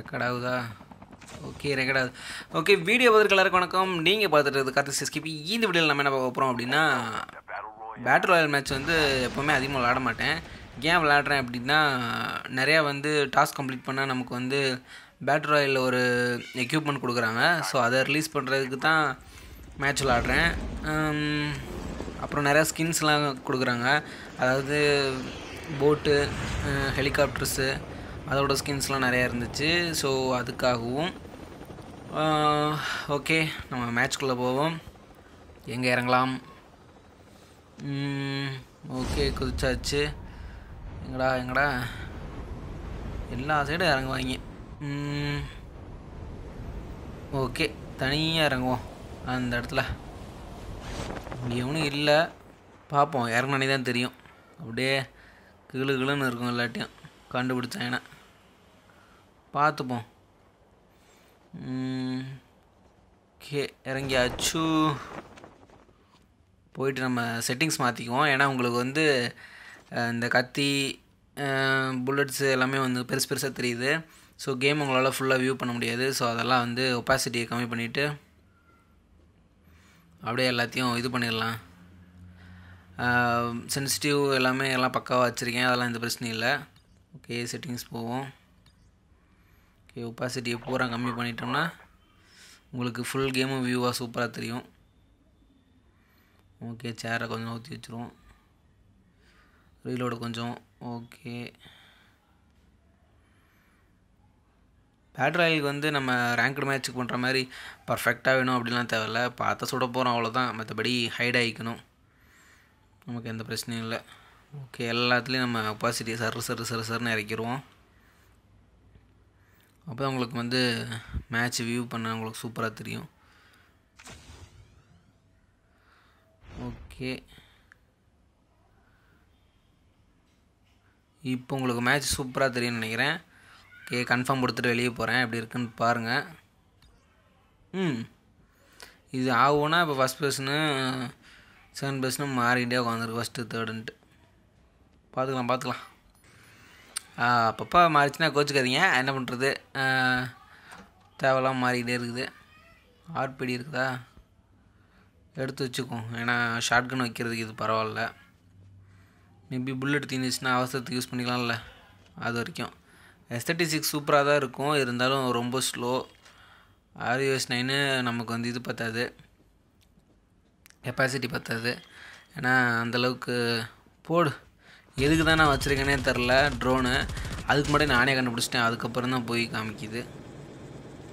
record ஆகுதா okay record okay video பதிலுக்கு எல்லாருக்கும் வணக்கம் நீங்கள் பார்த்துட்டு கத்து சிஸ்கிபி இந்த வீடியோவில் நம்ம என்ன பார்க்க போகிறோம் அப்படின்னா பேட்டில் ராயல் மேட்ச் வந்து எப்போவுமே அதிகமாக விளாட மாட்டேன் கேம் விளாட்றேன் அப்படின்னா நிறையா வந்து டாஸ்க் கம்ப்ளீட் பண்ணால் நமக்கு வந்து பேட்டில் ராயலில் ஒரு எக்யூப்மெண்ட் கொடுக்குறாங்க ஸோ அதை ரிலீஸ் பண்ணுறதுக்கு தான் மேட்ச் விளாட்றேன் அப்புறம் நிறையா ஸ்கின்ஸ்லாம் கொடுக்குறாங்க அதாவது போட்டு ஹெலிகாப்டர்ஸு அதோட ஸ்கின்ஸ்லாம் நிறையா இருந்துச்சு ஸோ அதுக்காகவும் ஓகே நம்ம மேட்ச்குள்ளே போவோம் எங்கே இறங்கலாம் ஓகே குதிச்சாச்சு எங்கடா எங்கடா எல்லா சைடும் இறங்குவாங்க ஓகே தனியாக இறங்குவோம் அந்த இடத்துல எவனும் இல்லை பார்ப்போம் இறங்கினே தான் தெரியும் அப்படியே கிளு கிளுன்னு இருக்கும் எல்லாட்டையும் ஏன்னா பார்த்துப்போம் ஓகே இறங்கியாச்சு போயிட்டு நம்ம செட்டிங்ஸ் மாற்றிக்குவோம் ஏன்னா உங்களுக்கு வந்து இந்த கத்தி புல்லட்ஸு எல்லாமே வந்து பெருசு பெருசாக தெரியுது ஸோ கேம் உங்களால் ஃபுல்லாக வியூ பண்ண முடியாது ஸோ அதெல்லாம் வந்து ஒப்பாசிட்டியை கம்மி பண்ணிவிட்டு அப்படியே எல்லாத்தையும் இது பண்ணிடலாம் சென்சிட்டிவ் எல்லாமே எல்லாம் பக்காவாக வச்சுருக்கேன் அதெல்லாம் எந்த பிரச்சனையும் இல்லை ஓகே செட்டிங்ஸ் போவோம் ஒப்பாசிட்டியை பூரா கம்மி பண்ணிட்டோம்னா உங்களுக்கு ஃபுல் கேமும் வியூவாக சூப்பராக தெரியும் ஓகே சேரை கொஞ்சம் ஊற்றி வச்சுருவோம் ரீலோடு கொஞ்சம் ஓகே பேட் வந்து நம்ம ரேங்க்டு மேட்ச்சுக்கு பண்ணுற மாதிரி பர்ஃபெக்டாக வேணும் அப்படிலாம் தேவையில்ல பார்த்து சுட போகிறோம் அவ்வளோதான் மற்றபடி ஹைட் ஆகிக்கணும் நமக்கு எந்த பிரச்சனையும் இல்லை ஓகே எல்லாத்துலேயும் நம்ம ஒப்பாசிட்டி சரு சரு சரு சருன்னு இறக்கிடுவோம் அப்போ தான் உங்களுக்கு வந்து மேட்ச் வியூ பண்ண உங்களுக்கு சூப்பராக தெரியும் ஓகே இப்போ உங்களுக்கு மேட்ச் சூப்பராக தெரியும்னு நினைக்கிறேன் ஓகே கன்ஃபார்ம் கொடுத்துட்டு வெளியே போகிறேன் எப்படி இருக்குன்னு பாருங்கள் ம் இது ஆகும்னா இப்போ ஃபஸ்ட் பர்சனு செகண்ட் பர்சனும் மாறிக்கிட்டே உட்காந்துருக்கு ஃபஸ்ட்டு தேர்டுன்ட்டு பார்த்துக்கலாம் பார்த்துக்கலாம் அப்பப்போ மாறிச்சுன்னா கோச்சிக்காதீங்க என்ன பண்ணுறது தேவையெல்லாம் மாறிக்கிட்டே இருக்குது ஆட்பிடி இருக்குதா எடுத்து வச்சுக்கோம் ஏன்னா ஷார்ட்கன் வைக்கிறதுக்கு இது பரவாயில்ல மேபி புல்லெட் தீர்ந்துச்சுன்னா அவசரத்துக்கு யூஸ் பண்ணிக்கலாம்ல அது வரைக்கும் எஸ் தேர்ட்டி சிக்ஸ் சூப்பராக தான் இருக்கும் இருந்தாலும் ரொம்ப ஸ்லோ ஆர்யூஎஸ் நைனு நமக்கு வந்து இது பற்றாது கெப்பாசிட்டி பற்றாது ஏன்னா அந்தளவுக்கு போடு எதுக்கு தான் நான் வச்சுருக்கேனே தெரில ட்ரோனு அதுக்கு முன்னாடி நானே கண்டுபிடிச்சிட்டேன் அதுக்கப்புறம் தான் போய் காமிக்கிது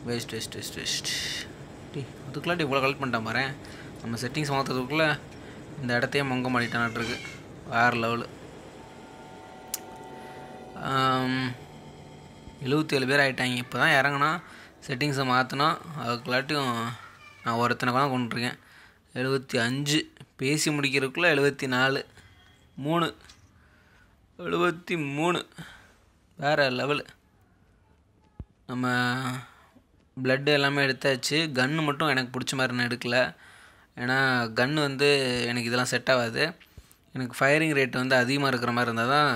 வேஸ்ட் வேஸ்ட் வேஸ்ட் வேஸ்ட் டி அதுக்குள்ளே இவ்வளோ கலெக்ட் பண்ணிட்டேன் பாரு நம்ம செட்டிங்ஸ் மாற்றுறதுக்குள்ளே இந்த இடத்தையே மொங்க மாட்டிட்டான்ட்ருக்கு வேறு லெவலு எழுபத்தேழு பேர் ஆகிட்டாங்க இப்போ தான் இறங்கினா செட்டிங்ஸை மாற்றினா அதுக்குள்ளாட்டியும் நான் ஒருத்தனை கூட கொண்டுருக்கேன் எழுபத்தி அஞ்சு பேசி முடிக்கிறதுக்குள்ளே எழுபத்தி நாலு மூணு எழுபத்தி மூணு வேறு லெவலு நம்ம பிளட்டு எல்லாமே எடுத்தாச்சு கன்று மட்டும் எனக்கு பிடிச்ச மாதிரி நான் எடுக்கல ஏன்னா கன்று வந்து எனக்கு இதெல்லாம் செட் ஆகாது எனக்கு ஃபயரிங் ரேட் வந்து அதிகமாக இருக்கிற மாதிரி இருந்தால் தான்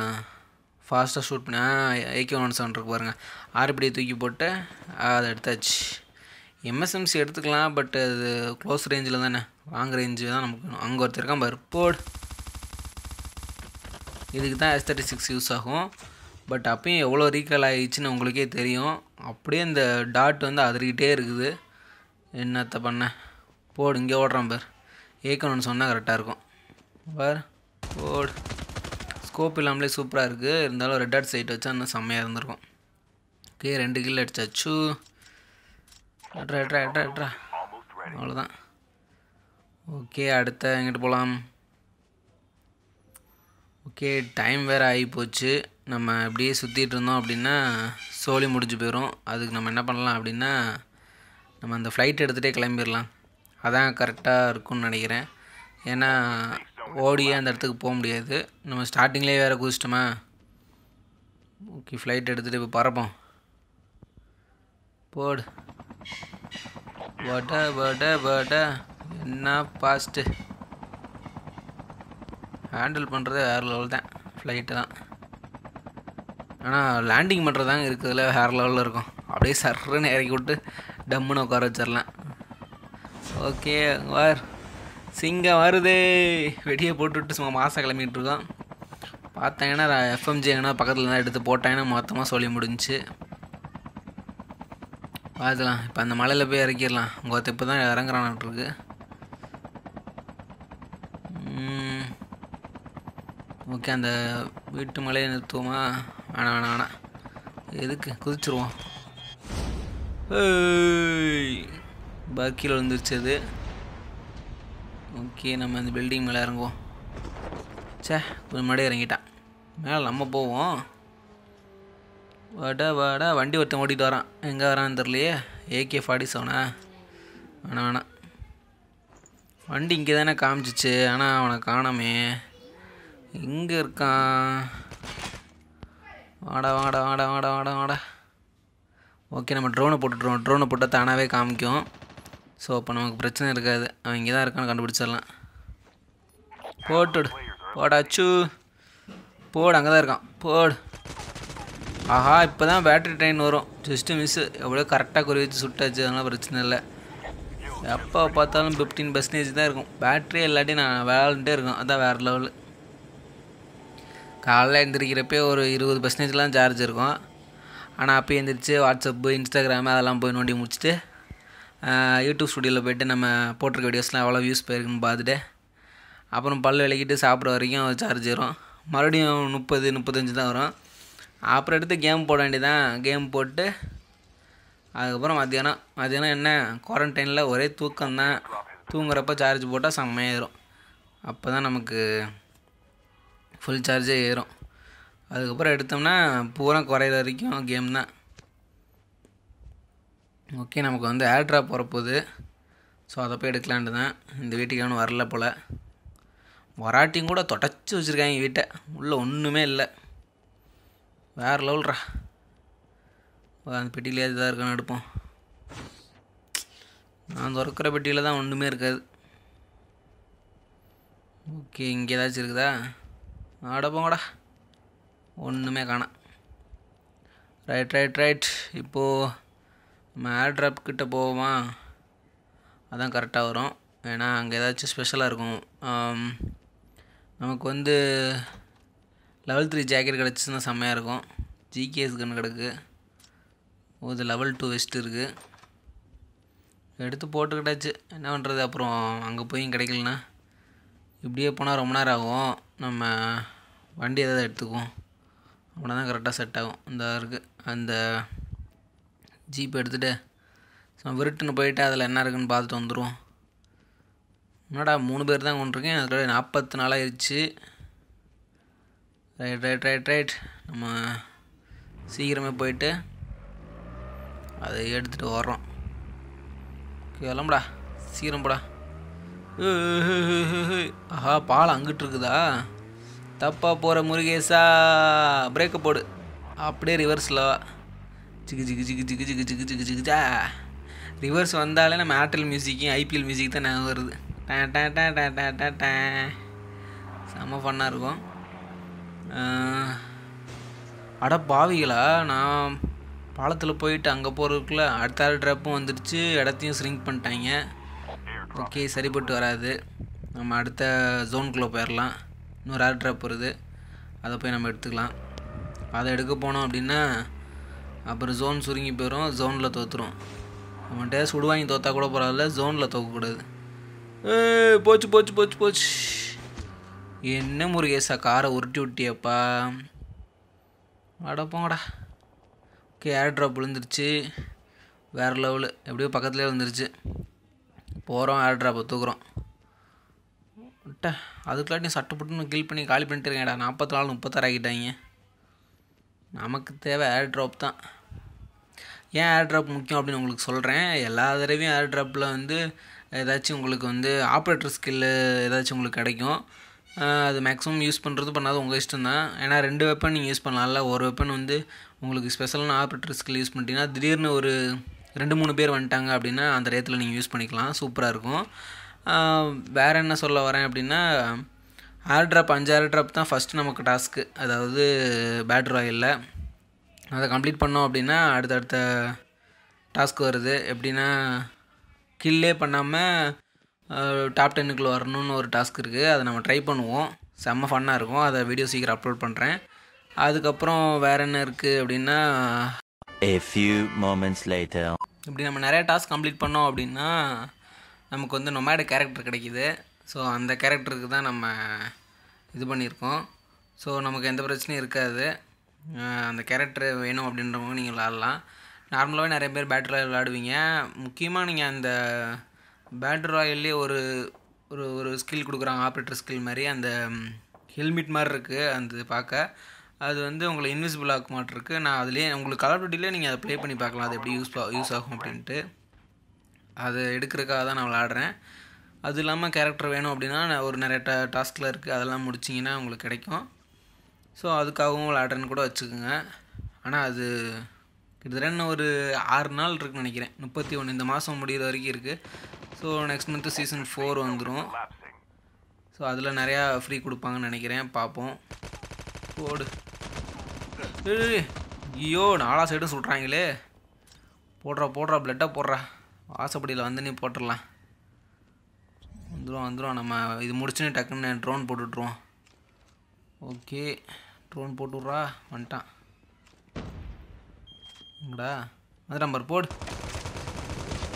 ஃபாஸ்ட்டாக ஷூட் பண்ணி ஏகே ஒன் செவன் இருக்கு பாருங்கள் ஆர்பிடியை தூக்கி போட்டு அதை எடுத்தாச்சு எம்எஸ்எம்சி எடுத்துக்கலாம் பட் அது க்ளோஸ் ரேஞ்சில் தானே லாங் ரேஞ்சு தான் நமக்கு அங்கே ஒருத்தர் இருக்கான் பாரு போடு இதுக்கு தான் எஸ் தேர்ட்டி சிக்ஸ் யூஸ் ஆகும் பட் அப்பயும் எவ்வளோ ரீகால் ஆகிடுச்சின்னு உங்களுக்கே தெரியும் அப்படியே இந்த டாட் வந்து அதிரிக்கிட்டே இருக்குது என்னத்தை பண்ண போடு இங்கே ஓடுறான் பேர் ஏக்கணும்னு சொன்னால் கரெக்டாக இருக்கும் பார் போடு ஸ்கோப் இல்லாமலே சூப்பராக இருக்குது இருந்தாலும் ரெட் ஆட் சைட் வச்சா இன்னும் செம்மையாக இருந்திருக்கும் ஓகே ரெண்டு கில் அடிச்சாச்சு அட்ரா அட்ரா அட்ரா அட்ரா அவ்வளோதான் ஓகே அடுத்த எங்கிட்டு போகலாம் ஓகே டைம் வேறு ஆகி போச்சு நம்ம அப்படியே சுற்றிட்டு இருந்தோம் அப்படின்னா சோழி முடிஞ்சு போயிடும் அதுக்கு நம்ம என்ன பண்ணலாம் அப்படின்னா நம்ம அந்த ஃப்ளைட் எடுத்துகிட்டே கிளம்பிடலாம் அதான் கரெக்டாக இருக்கும்னு நினைக்கிறேன் ஏன்னா ஓடியே அந்த இடத்துக்கு போக முடியாது நம்ம ஸ்டார்டிங்லேயே வேறு குதிச்சிட்டோமா ஓகே ஃப்ளைட் எடுத்துகிட்டு இப்போ பறப்போம் போடு பட பட பட என்ன பாஸ்ட்டு ஹேண்டில் பண்ணுறது வேறு லெவல் தான் ஃப்ளைட்டு தான் ஆனால் லேண்டிங் பண்ணுறது தாங்க இருக்கிறதுல வேறு லெவலில் இருக்கும் அப்படியே சர்றன்னு இறக்கி விட்டு டம்முன்னு உட்கார வச்சிடலாம் ஓகே வார் சிங்கம் வருது வெடியை போட்டுவிட்டு சும்மா மாதம் கிளம்பிகிட்ருக்கோம் பார்த்தாங்கன்னா எஃப்எம்ஜி எங்கன்னா பக்கத்தில் தான் எடுத்து போட்டாங்கன்னா மொத்தமாக சொல்லி முடிஞ்சு பார்த்துலாம் இப்போ அந்த மலையில் போய் இறக்கிடலாம் உங்கள் இப்போ தான் இறங்குறான்ட்டுருக்கு ஓகே அந்த வீட்டு மலையை நிறுத்துவோமா வேணாம் வேணாம் வேணாம் எதுக்கு குதிச்சிருவோம் பாக்கியில் வந்துருச்சது அது ஓகே நம்ம அந்த பில்டிங் மேலே இறங்குவோம் சே கொஞ்சம் முன்னாடி இறங்கிட்டான் மேலே நம்ம போவோம் வாடா வாடா வண்டி ஒருத்தன் ஓட்டிகிட்டு வரான் எங்கே வரான்னு தெரிலையே ஏகே ஃபார்ட்டி செவனா வேணாம் வேணாம் வண்டி இங்கே தானே காமிச்சிச்சு ஆனால் அவனை காணாமே எங்கே இருக்கான் வாடா வாடா வாடா வாடா வாடா வாடா ஓகே நம்ம ட்ரோனை போட்டுட்ருவோம் ட்ரோனை போட்டால் தானாகவே காமிக்கும் ஸோ அப்போ நமக்கு பிரச்சனை இருக்காது அவன் இங்கே தான் இருக்கான்னு கண்டுபிடிச்சிடலாம் போட்டுடு போடாச்சு போடு அங்கே தான் இருக்கான் போடு ஆஹா இப்போ தான் பேட்டரி ட்ரெயின் வரும் ஜஸ்ட்டு மிஸ்ஸு எவ்வளோ கரெக்டாக குறி வச்சு சுட்டாச்சு அதெல்லாம் பிரச்சனை இல்லை எப்போ பார்த்தாலும் ஃபிஃப்டீன் பர்சன்டேஜ் தான் இருக்கும் பேட்டரி இல்லாட்டி நான் விளாண்டுட்டே இருக்கோம் அதான் வேறு லெவலு காலைல எழுந்திரிக்கிறப்பே ஒரு இருபது பர்சன்டேஜ்லாம் சார்ஜ் இருக்கும் ஆனால் அப்போ எழுந்திரிச்சு வாட்ஸ்அப்பு இன்ஸ்டாகிராமு அதெல்லாம் போய் நோண்டி முடிச்சுட்டு யூடியூப் ஸ்டுடியோவில் போய்ட்டு நம்ம போட்டிருக்க வீடியோஸ்லாம் எவ்வளோ வியூஸ் போயிருக்குன்னு பார்த்துட்டு அப்புறம் பல் விளக்கிட்டு சாப்பிட்ற வரைக்கும் சார்ஜ் வரும் மறுபடியும் முப்பது முப்பத்தஞ்சு தான் வரும் அப்புறம் எடுத்து கேம் போட வேண்டியதான் கேம் போட்டு அதுக்கப்புறம் மத்தியானம் மத்தியானம் என்ன குவாரண்டைனில் ஒரே தூக்கம் தான் தூங்குறப்ப சார்ஜ் போட்டால் செம்மையாயிரும் அப்போ தான் நமக்கு ஃபுல் சார்ஜே ஏறும் அதுக்கப்புறம் எடுத்தோம்னா பூரா குறையிற வரைக்கும் கேம் தான் ஓகே நமக்கு வந்து ஏர் ட்ராப் வரப்போகுது ஸோ அதை போய் எடுக்கலான்ட்டு தான் இந்த வீட்டுக்கு எவனும் வரல போல் வராட்டியும் கூட தொடச்சி வச்சுருக்காங்க வீட்டை உள்ளே ஒன்றுமே இல்லை வேறு லெவல்ரா அந்த பெட்டியில் தான் இருக்கான்னு எடுப்போம் நான் திறக்கிற பெட்டியில் தான் ஒன்றுமே இருக்காது ஓகே இங்கே ஏதாச்சும் இருக்குதா ஆட போங்கடா ஒன்றுமே காணாம் ரைட் ரைட் ரைட் இப்போது நம்ம ஏர்ட்ராப் கிட்ட போவோமா அதான் கரெக்டாக வரும் ஏன்னா அங்கே ஏதாச்சும் ஸ்பெஷலாக இருக்கும் நமக்கு வந்து லெவல் த்ரீ ஜாக்கெட் கிடச்சிச்சுன்னா செம்மையாக இருக்கும் ஜிகேஎஸ் கன் கிடக்கு ஒரு லெவல் டூ வெஸ்ட் இருக்குது எடுத்து போட்டுக்கிட்டாச்சு என்ன பண்ணுறது அப்புறம் அங்கே போய் கிடைக்கலனா இப்படியே போனால் ரொம்ப நேரம் ஆகும் நம்ம வண்டி எதாவது எடுத்துக்குவோம் அப்படின்னா தான் கரெக்டாக செட் ஆகும் இந்த இருக்குது அந்த ஜீப் எடுத்துகிட்டு விருட்டுன்னு போயிட்டு அதில் என்ன இருக்குன்னு பார்த்துட்டு வந்துடுவோம் என்னடா மூணு பேர் தான் கொண்டிருக்கேன் அதில் நாற்பத்தி நாலாயிருச்சு ரைட் ரைட் ரைட் ரைட் நம்ம சீக்கிரமே போயிட்டு அதை எடுத்துகிட்டு வர்றோம் கிளம்புடா சீக்கிரம் ஆஹா பாலம் அங்கிட்டு இருக்குதா தப்பாக போகிற முருகேசா பிரேக்கை போடு அப்படியே ரிவர்ஸில் ஜிகு ஜிகு ஜிகு ஜிகு ஜிகு ஜிகு ஜிகு ஜிகுஜா ரிவர்ஸ் வந்தாலே நம்ம ஏர்டெல் மியூசிக்கும் ஐபிஎல் மியூசிக் தான் ஞாபகம் வருது டே டே டே டே டே டே டே செம்ம ஃபன்னாக இருக்கும் அட பாவிகளா நான் பாலத்தில் போயிட்டு அங்கே போகிறதுக்குள்ளே அடுத்த ட்ராப்பும் வந்துடுச்சு இடத்தையும் ஸ்ரிங்க் பண்ணிட்டாங்க ஓகே சரிப்பட்டு வராது நம்ம அடுத்த ஜோனுக்குள்ளே போயிடலாம் இன்னொரு ஏர் ட்ராப் வருது அதை போய் நம்ம எடுத்துக்கலாம் அதை எடுக்க போனோம் அப்படின்னா அப்புறம் ஜோன் சுருங்கி போயிடும் ஜோனில் தோற்றுரும் நம்மகிட்ட சுடுவாங்கி தோற்றா கூட பரவாயில்ல ஜோனில் தோக்கக்கூடாது போச்சு போச்சு போச்சு போச்சு என்ன முருகேசா காரை உருட்டி விட்டியப்பா அடப்போங்கடா போங்கடா ஓகே ஏர் ட்ராப் விழுந்துருச்சு வேறு லெவலு எப்படியோ பக்கத்துலேயே விழுந்துருச்சு போகிறோம் ஏர்ட்ராப்பை தூக்குறோம் விட்ட அதுக்குள்ளாட்டி புட்டுன்னு கில் பண்ணி காலி பண்ணிட்டு இருக்கேன்டா நாற்பத்தி நாலு முப்பத்தாறாக்கிட்டாங்க நமக்கு தேவை ஏர் ட்ராப் தான் ஏன் ஏர் ட்ராப் முக்கியம் அப்படின்னு உங்களுக்கு சொல்கிறேன் எல்லா தடவையும் ஏர் ட்ராப்பில் வந்து ஏதாச்சும் உங்களுக்கு வந்து ஆப்ரேட்டர் ஸ்கில்லு ஏதாச்சும் உங்களுக்கு கிடைக்கும் அது மேக்ஸிமம் யூஸ் பண்ணுறது பண்ணாது உங்கள் இஷ்டம் தான் ஏன்னா ரெண்டு வெப்பன் நீங்கள் யூஸ் பண்ணலாம்ல ஒரு வெப்பன் வந்து உங்களுக்கு ஸ்பெஷலான ஆப்ரேட்டர் ஸ்கில் யூஸ் பண்ணிட்டீங்கன்னா திடீர்னு ஒரு ரெண்டு மூணு பேர் வந்துட்டாங்க அப்படின்னா அந்த ரேத்தில் நீங்கள் யூஸ் பண்ணிக்கலாம் சூப்பராக இருக்கும் வேறு என்ன சொல்ல வரேன் அப்படின்னா ஏர் ட்ராப் அஞ்சு ஏர் ட்ராப் தான் ஃபஸ்ட்டு நமக்கு டாஸ்க்கு அதாவது பேட்ரி ராயலில் அதை கம்ப்ளீட் பண்ணோம் அப்படின்னா அடுத்தடுத்த டாஸ்க் வருது எப்படின்னா கில்லே பண்ணாமல் டாப் டென்னுக்குள்ளே வரணும்னு ஒரு டாஸ்க் இருக்குது அதை நம்ம ட்ரை பண்ணுவோம் செம்ம ஃபன்னாக இருக்கும் அதை வீடியோ சீக்கிரம் அப்லோட் பண்ணுறேன் அதுக்கப்புறம் வேறு என்ன இருக்குது அப்படின்னா A few moments later இப்படி நம்ம நிறைய டாஸ்க் கம்ப்ளீட் பண்ணோம் அப்படின்னா நமக்கு வந்து நொமேடு கேரக்டர் கிடைக்கிது ஸோ அந்த கேரக்டருக்கு தான் நம்ம இது பண்ணியிருக்கோம் ஸோ நமக்கு எந்த பிரச்சனையும் இருக்காது அந்த கேரக்டர் வேணும் அப்படின்றவங்க நீங்கள் விளாட்லாம் நார்மலாகவே நிறைய பேர் பேட்ரி ராயல் விளாடுவீங்க முக்கியமாக நீங்கள் அந்த பேட்டரி ராயல்லே ஒரு ஒரு ஒரு ஸ்கில் கொடுக்குறாங்க ஆப்ரேட்டர் ஸ்கில் மாதிரி அந்த ஹெல்மெட் மாதிரி இருக்குது அந்த பார்க்க அது வந்து உங்களை இன்விசிபிள் ஆக்க மாட்டிருக்கு நான் அதுலேயே உங்களுக்கு கலர் டூட்டிலே நீங்கள் அதை ப்ளே பண்ணி பார்க்கலாம் அது எப்படி யூஸ் யூஸ் ஆகும் அப்படின்ட்டு அது எடுக்கிறதுக்காக தான் நான் விளாடுறேன் அது இல்லாமல் கேரக்டர் வேணும் அப்படின்னா ஒரு நிறைய ட டாஸ்கில் இருக்குது அதெல்லாம் முடிச்சிங்கன்னா உங்களுக்கு கிடைக்கும் ஸோ அதுக்காகவும் விளாட்றேன்னு கூட வச்சுக்கோங்க ஆனால் அது கிட்டத்தட்ட ஒரு ஆறு நாள் இருக்குன்னு நினைக்கிறேன் முப்பத்தி ஒன்று இந்த மாதம் முடிகிற வரைக்கும் இருக்குது so next month season four வந்துடும் ஸோ அதில் நிறையா ஃப்ரீ கொடுப்பாங்கன்னு நினைக்கிறேன் பார்ப்போம் போடு ஐயோ நாலா சைடும் சொல்கிறாங்களே போடுறா போடுறா பிளட்டாக போடுறா வாசப்படியில் வந்து நீ போட்டுடலாம் வந்துடும் வந்துடும் நம்ம இது முடிச்சுன்னு டக்குன்னு ட்ரோன் போட்டுட்ருவோம் ஓகே ட்ரோன் போட்டுடுறா வந்துட்டான் இங்கடா அது நம்பர் போடு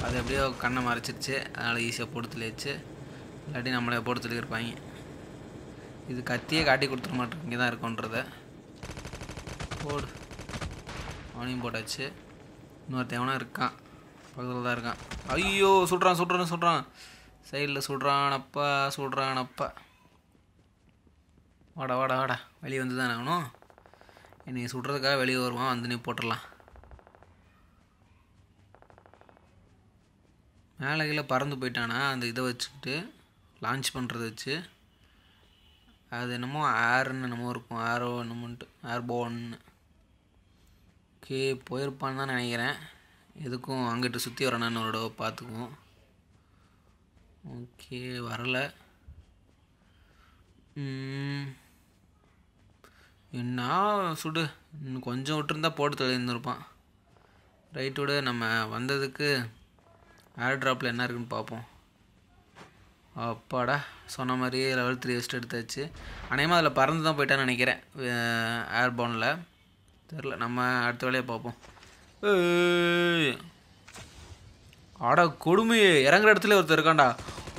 அது எப்படியோ கண்ணை மறைச்சிருச்சு அதனால் ஈஸியாக போட்டு தெளிச்சு இல்லாட்டி நம்மளே போட்டு தெளிக்கிருப்பாங்க இது கத்தியே காட்டி கொடுத்துட மாட்டேங்க தான் இருக்கோன்றதை போடு அவனையும் போட்டாச்சு இன்னொரு தேவனாக இருக்கான் பக்கத்தில் தான் இருக்கான் ஐயோ சுடுறான் சொல்கிறான் சொல்கிறான் சைடில் சுடுறானப்பா சுடுறானப்பா வாடா வாடா வாடா வெளியே வந்து தானே ஆகணும் என்னை சுடுறதுக்காக வெளியே வருவான் வந்து நீ போட்டுடலாம் மேலே கீழே பறந்து போயிட்டானா அந்த இதை வச்சுக்கிட்டு லான்ச் பண்ணுறத வச்சு அது என்னமோ ஏர்னு என்னமோ இருக்கும் ஏரோ என்னமோன்ட்டு போன்னு ஓகே போயிருப்பான்னு தான் நினைக்கிறேன் எதுக்கும் அங்கிட்டு சுற்றி வரணும்னு ஒரு தடவை பார்த்துக்குவோம் ஓகே வரலை என்ன சுடு இன்னும் கொஞ்சம் விட்டுருந்தா போட்டு தெளிந்துருப்பான் விட நம்ம வந்ததுக்கு ஏர் ட்ராப்பில் என்ன இருக்குன்னு பார்ப்போம் அப்பாடா சொன்ன மாதிரியே லெவல் த்ரீ வெஸ்ட் எடுத்தாச்சு அநேகமாக அதில் பறந்து தான் போயிட்டான்னு நினைக்கிறேன் ஏர்போனில் தெரில நம்ம அடுத்த வேலையை பார்ப்போம் அடா கொடுமையே இறங்குற இடத்துல ஒருத்தர் இருக்காண்டா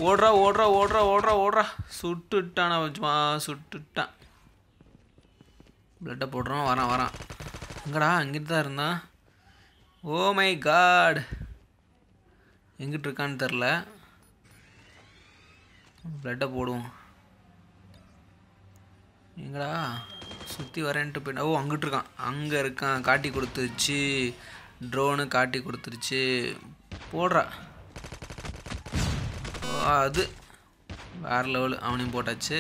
ஓடுறா ஓடுறா ஓடுறா ஓடுறா ஓடுறா சுட்டுட்டான் வச்சுமா சுட்டுட்டான் பிளட்டை போடுறோம் வரான் வரான் எங்கடா அங்கிட்டு தான் இருந்தான் ஓ மை காட் எங்கிட்டு இருக்கான்னு தெரில பிளட்டை போடுவோம் எங்கடா சுற்றி வரேன்ட்டு போயிட்டு ஓ அங்கிட்டு இருக்கான் அங்கே இருக்கான் காட்டி கொடுத்துருச்சு ட்ரோனு காட்டி கொடுத்துருச்சு போடுறா அது வேறு லெவல் அவனையும் போட்டாச்சு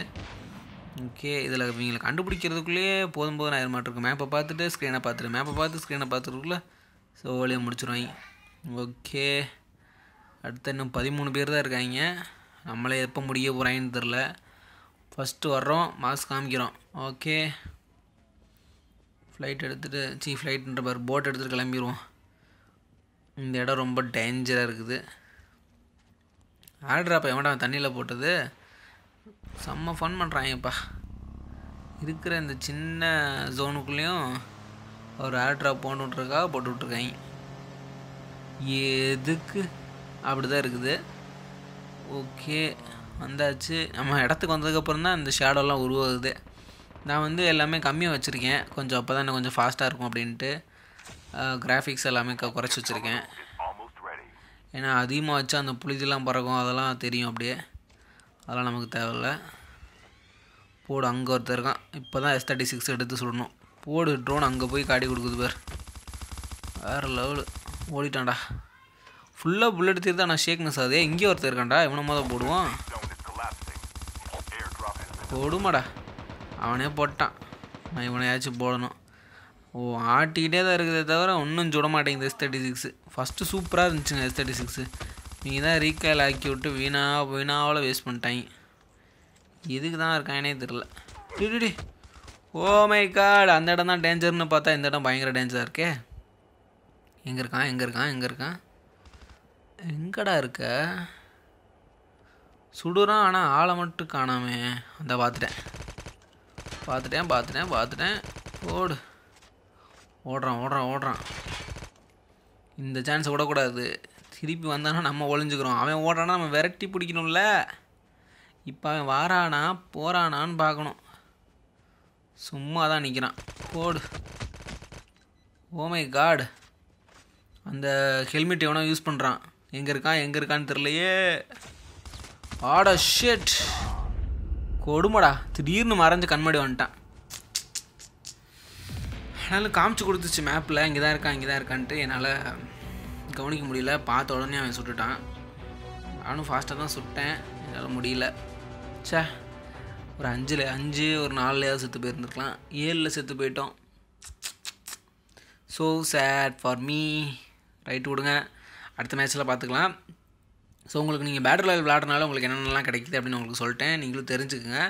ஓகே இதில் இவங்களை கண்டுபிடிக்கிறதுக்குள்ளேயே போதும் போதும் ஆயிரம் மாட்டிருக்கும் மேப்பை பார்த்துட்டு ஸ்க்ரீனை பார்த்துட்டு மேப்பை பார்த்து ஸ்க்ரீனை பார்த்துருக்குள்ள ஸோ ஓலியை முடிச்சிருவாங்க ஓகே அடுத்து இன்னும் பதிமூணு பேர் தான் இருக்காங்க நம்மளே எப்போ முடிய போகிறாங்கன்னு தெரில ஃபஸ்ட்டு வர்றோம் மாஸ்க் காமிக்கிறோம் ஓகே ஃப்ளைட் எடுத்துகிட்டு சீ ஃப்ளைட்டுன்ற பாரு போட் எடுத்துகிட்டு கிளம்பிடுவோம் இந்த இடம் ரொம்ப டேஞ்சராக இருக்குது ஆட்ராப்பா எவன்டா தண்ணியில் போட்டது செம்ம ஃபன் பண்ணுறாங்கப்பா இருக்கிற இந்த சின்ன ஜோனுக்குள்ளேயும் ஒரு ஆட்ராப் போட்டு விட்ருக்கா போட்டு விட்ருக்காங்க எதுக்கு அப்படி தான் இருக்குது ஓகே வந்தாச்சு நம்ம இடத்துக்கு வந்ததுக்கப்புறம் தான் இந்த ஷேடோலாம் உருவாகுது நான் வந்து எல்லாமே கம்மியாக வச்சுருக்கேன் கொஞ்சம் அப்போ தான் கொஞ்சம் ஃபாஸ்ட்டாக இருக்கும் அப்படின்ட்டு கிராஃபிக்ஸ் எல்லாமே க குறைச்சி வச்சுருக்கேன் ஏன்னா அதிகமாக வச்சா அந்த புளிதெல்லாம் பறக்கும் அதெல்லாம் தெரியும் அப்படியே அதெல்லாம் நமக்கு தேவையில்ல போடு அங்கே ஒருத்தர் இருக்கான் இப்போ தான் எஸ் தேர்ட்டி சிக்ஸ் எடுத்து சொல்லணும் போடு ட்ரோன் அங்கே போய் காட்டி கொடுக்குது பேர் வேறு லெவலு ஓடிட்டான்டா ஃபுல்லாக புல்லெட் தீர்த்து தான் நான் ஷேக்னஸ் அதே இங்கே ஒருத்தர் இருக்கான்டா இவனமாக தான் போடுவோம் போடுமாடா அவனே போட்டான் இவனையாச்சும் போடணும் ஓ ஆட்டிக்கிட்டே தான் இருக்குதே தவிர ஒன்றும் சுட மாட்டேங்குது எஸ் தேர்ட்டி சிக்ஸு ஃபஸ்ட்டு சூப்பராக இருந்துச்சுங்க எஸ் தேர்ட்டி சிக்ஸு நீங்கள் தான் ரீகாயில் ஆக்கி விட்டு வீணாக வீணாவில் வேஸ்ட் பண்ணிட்டாங்க இதுக்கு தான் இருக்கானே தெரில டிடி ஓ மை காட் அந்த இடம் தான் டேஞ்சர்னு பார்த்தா இந்த இடம் பயங்கர டேஞ்சராக இருக்கே எங்கே இருக்கான் எங்கே இருக்கான் எங்கே இருக்கான் எங்கடா இருக்க சுடுறான் ஆனால் ஆளை மட்டும் காணாமே அந்த பார்த்துட்டேன் பார்த்துட்டேன் பார்த்துட்டேன் பார்த்துட்டேன் ஓடு ஓடுறான் ஓடுறான் ஓடுறான் இந்த சான்ஸ் விடக்கூடாது திருப்பி வந்தானா நம்ம ஒழிஞ்சுக்கிறோம் அவன் ஓடுறானா நம்ம விரட்டி பிடிக்கணும்ல இப்போ அவன் வாரானா போகிறானான்னு பார்க்கணும் சும்மா தான் நிற்கிறான் ஓடு ஓமை oh காடு அந்த ஹெல்மெட் எவனோ யூஸ் பண்ணுறான் எங்கே இருக்கான் எங்கே இருக்கான்னு தெரிலையே ஆட ஷேட் கொடுமடா திடீர்னு மறைஞ்சு கண்மடி வந்துட்டான் என்னால் காமிச்சு கொடுத்துச்சு மேப்பில் இங்கே தான் இருக்கான் இங்கே தான் இருக்கான்ட்டு என்னால் கவனிக்க முடியல பார்த்த உடனே அவன் சுட்டுட்டான் நானும் ஃபாஸ்ட்டாக தான் சுட்டேன் என்னால் முடியல சே ஒரு அஞ்சில் அஞ்சு ஒரு நாலுலையாவது செத்து போயிருந்துருக்கலாம் ஏழில் செத்து போயிட்டோம் so sad for me right விடுங்க அடுத்த மேட்ச்சில் பார்த்துக்கலாம் ஸோ உங்களுக்கு நீங்கள் பேட்டர் லெவல் விளாட்றனால உங்களுக்கு என்னென்னலாம் கிடைக்குது அப்படின்னு உங்களுக்கு சொல்லிட்டேன் நீங்களும் தெரிஞ்சுக்கோங்க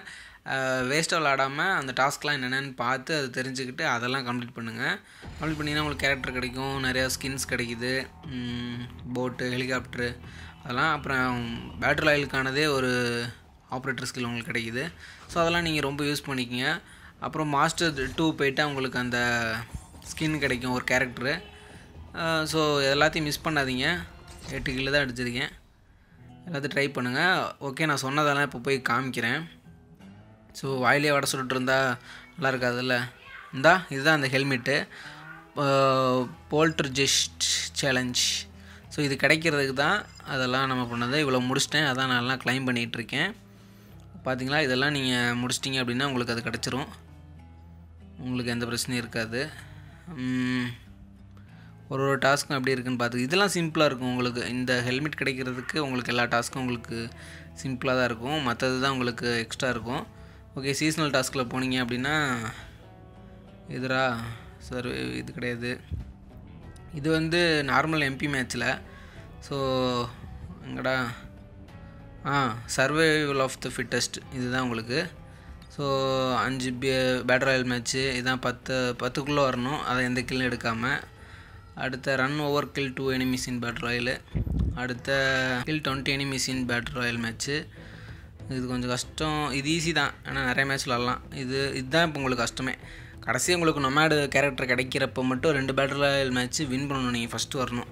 வேஸ்ட்டாக விளாடாமல் அந்த டாஸ்க்லாம் என்னென்னு பார்த்து அதை தெரிஞ்சுக்கிட்டு அதெல்லாம் கம்ப்ளீட் பண்ணுங்கள் கம்ப்ளீட் பண்ணிங்கன்னா உங்களுக்கு கேரக்டர் கிடைக்கும் நிறையா ஸ்கின்ஸ் கிடைக்குது போட்டு ஹெலிகாப்டரு அதெல்லாம் அப்புறம் பேட்டர் லாயலுக்கானதே ஒரு ஆப்ரேட்டர் ஸ்கில் உங்களுக்கு கிடைக்குது ஸோ அதெல்லாம் நீங்கள் ரொம்ப யூஸ் பண்ணிக்கிங்க அப்புறம் மாஸ்டர் டூ போயிட்டு அவங்களுக்கு அந்த ஸ்கின் கிடைக்கும் ஒரு கேரக்டரு ஸோ எல்லாத்தையும் மிஸ் பண்ணாதீங்க எட்டு கிலோ தான் அடிச்சிருக்கேன் எல்லாத்தையும் ட்ரை பண்ணுங்கள் ஓகே நான் சொன்னதெல்லாம் இப்போ போய் காமிக்கிறேன் ஸோ வாயிலே வடை சுட்டு இருந்தால் நல்லா இருக்காதுல்ல இந்தா இதுதான் அந்த ஹெல்மெட்டு போல்ட்ரு ஜெஸ்ட் சேலஞ்ச் ஸோ இது கிடைக்கிறதுக்கு தான் அதெல்லாம் நம்ம பண்ணது இவ்வளோ முடிச்சிட்டேன் அதான் நான் எல்லாம் கிளைம் பண்ணிகிட்ருக்கேன் பார்த்தீங்களா இதெல்லாம் நீங்கள் முடிச்சிட்டிங்க அப்படின்னா உங்களுக்கு அது கிடச்சிரும் உங்களுக்கு எந்த பிரச்சனையும் இருக்காது ஒரு ஒரு டாஸ்க்கும் எப்படி இருக்குன்னு பார்த்து இதெல்லாம் சிம்பிளாக இருக்கும் உங்களுக்கு இந்த ஹெல்மெட் கிடைக்கிறதுக்கு உங்களுக்கு எல்லா டாஸ்க்கும் உங்களுக்கு சிம்பிளாக தான் இருக்கும் மற்றது தான் உங்களுக்கு எக்ஸ்ட்ரா இருக்கும் ஓகே சீஸ்னல் டாஸ்கில் போனீங்க அப்படின்னா எதிரா சார் இது கிடையாது இது வந்து நார்மல் எம்பி மேட்ச்சில் ஸோ எங்கடா ஆ சர்வைவல் ஆஃப் த ஃபிட்டஸ்ட் இதுதான் உங்களுக்கு ஸோ அஞ்சு பே பேட்டர் ராயல் மேட்ச்சு இதான் பத்து பத்துக்குள்ளே வரணும் அதை எந்த கில்லும் எடுக்காமல் அடுத்த run over kill two enemies in battle royale அடுத்த kill twenty enemies in battle royale match இது கொஞ்சம் கஷ்டம் இது ஈஸி தான் ஆனால் நிறைய மேட்ச் விளாட்லாம் இது இதுதான் இப்போ உங்களுக்கு கஷ்டமே கடைசி உங்களுக்கு நொமேடு கேரக்டர் கிடைக்கிறப்ப மட்டும் ரெண்டு பேட் ராயல் மேட்ச்சு வின் பண்ணணும் நீங்கள் ஃபஸ்ட்டு வரணும்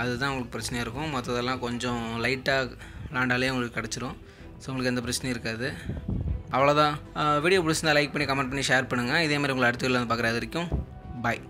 அதுதான் உங்களுக்கு பிரச்சனையாக இருக்கும் மற்றதெல்லாம் கொஞ்சம் லைட்டாக விளாண்டாலே உங்களுக்கு கிடச்சிரும் ஸோ உங்களுக்கு எந்த பிரச்சனையும் இருக்காது அவ்வளோதான் வீடியோ பிடிச்சிருந்தால் லைக் பண்ணி கமெண்ட் பண்ணி ஷேர் பண்ணுங்கள் இதேமாதிரி உங்களை அடுத்த வீடியோவில் வந்து பார்க்குறது வரைக்கும் பாய்